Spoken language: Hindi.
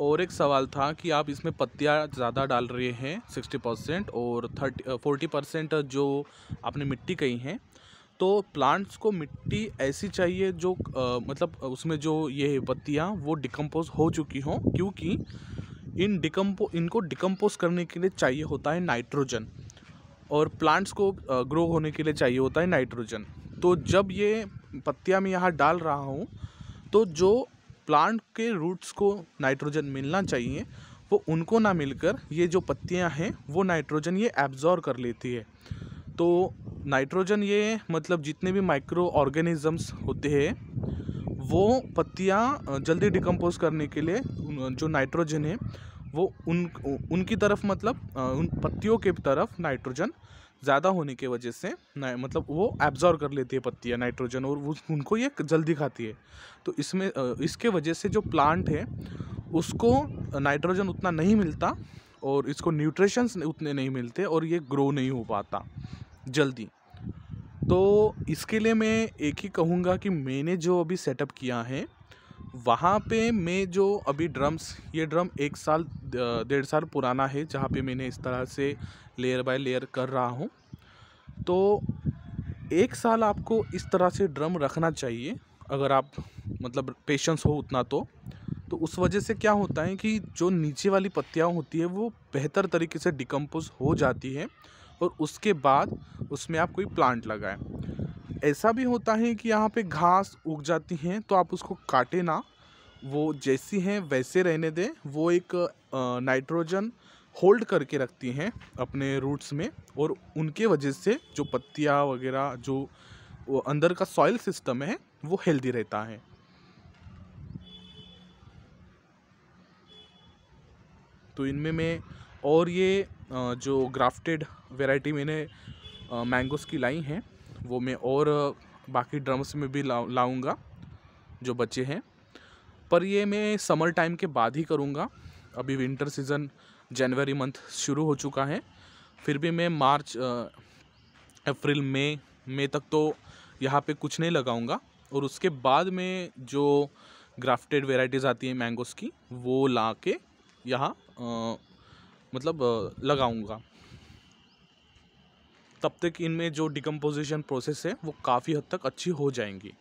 और एक सवाल था कि आप इसमें पत्तियाँ ज़्यादा डाल रहे हैं सिक्सटी परसेंट और थर्टी फोर्टी परसेंट जो आपने मिट्टी कही है तो प्लांट्स को मिट्टी ऐसी चाहिए जो आ, मतलब उसमें जो ये पत्तियाँ वो डिकम्पोज हो चुकी हों क्योंकि इन डिकम्पो इनको डिकम्पोज करने के लिए चाहिए होता है नाइट्रोजन और प्लांट्स को ग्रो होने के लिए चाहिए होता है नाइट्रोजन तो जब ये पत्तियाँ मैं यहाँ डाल रहा हूँ तो जो प्लांट के रूट्स को नाइट्रोजन मिलना चाहिए वो उनको ना मिलकर ये जो पत्तियां हैं वो नाइट्रोजन ये एब्जॉर्व कर लेती है तो नाइट्रोजन ये मतलब जितने भी माइक्रो ऑर्गेनिज़म्स होते हैं वो पत्तियाँ जल्दी डिकम्पोज करने के लिए जो नाइट्रोजन है वो उन उनकी तरफ मतलब उन पत्तियों के तरफ नाइट्रोजन ज़्यादा होने के वजह से मतलब वो एब्जॉर्व कर लेती है पत्तियाँ नाइट्रोजन और वो उनको ये जल्दी खाती है तो इसमें इसके वजह से जो प्लांट है उसको नाइट्रोजन उतना नहीं मिलता और इसको न्यूट्रिशंस उतने नहीं मिलते और ये ग्रो नहीं हो पाता जल्दी तो इसके लिए मैं एक ही कहूँगा कि मैंने जो अभी सेटअप किया है वहाँ पे मैं जो अभी ड्रम्स ये ड्रम एक साल डेढ़ साल पुराना है जहाँ पे मैंने इस तरह से लेयर बाय लेयर कर रहा हूँ तो एक साल आपको इस तरह से ड्रम रखना चाहिए अगर आप मतलब पेशेंस हो उतना तो तो उस वजह से क्या होता है कि जो नीचे वाली पत्तियाँ होती है वो बेहतर तरीके से डिकम्पोज हो जाती है और उसके बाद उसमें आप कोई प्लांट लगाएं ऐसा भी होता है कि यहाँ पे घास उग जाती हैं तो आप उसको काटे ना वो जैसी हैं वैसे रहने दें वो एक नाइट्रोजन होल्ड करके रखती हैं अपने रूट्स में और उनके वजह से जो पत्तियाँ वगैरह जो अंदर का सॉइल सिस्टम है वो हेल्दी रहता है तो इनमें मैं और ये जो ग्राफ्टेड वैरायटी मैंने मैंगोस की लाई हैं वो मैं और बाकी ड्रम्स में भी ला लाऊँगा जो बचे हैं पर ये मैं समर टाइम के बाद ही करूँगा अभी विंटर सीज़न जनवरी मंथ शुरू हो चुका है फिर भी मैं मार्च अप्रैल मई मई तक तो यहाँ पे कुछ नहीं लगाऊँगा और उसके बाद में जो ग्राफ्टेड वेराइटीज़ आती है मैंगोज़ की वो ला के यहाँ मतलब लगाऊँगा तब तक इनमें जो डिकम्पोजिशन प्रोसेस है वो काफ़ी हद तक अच्छी हो जाएंगी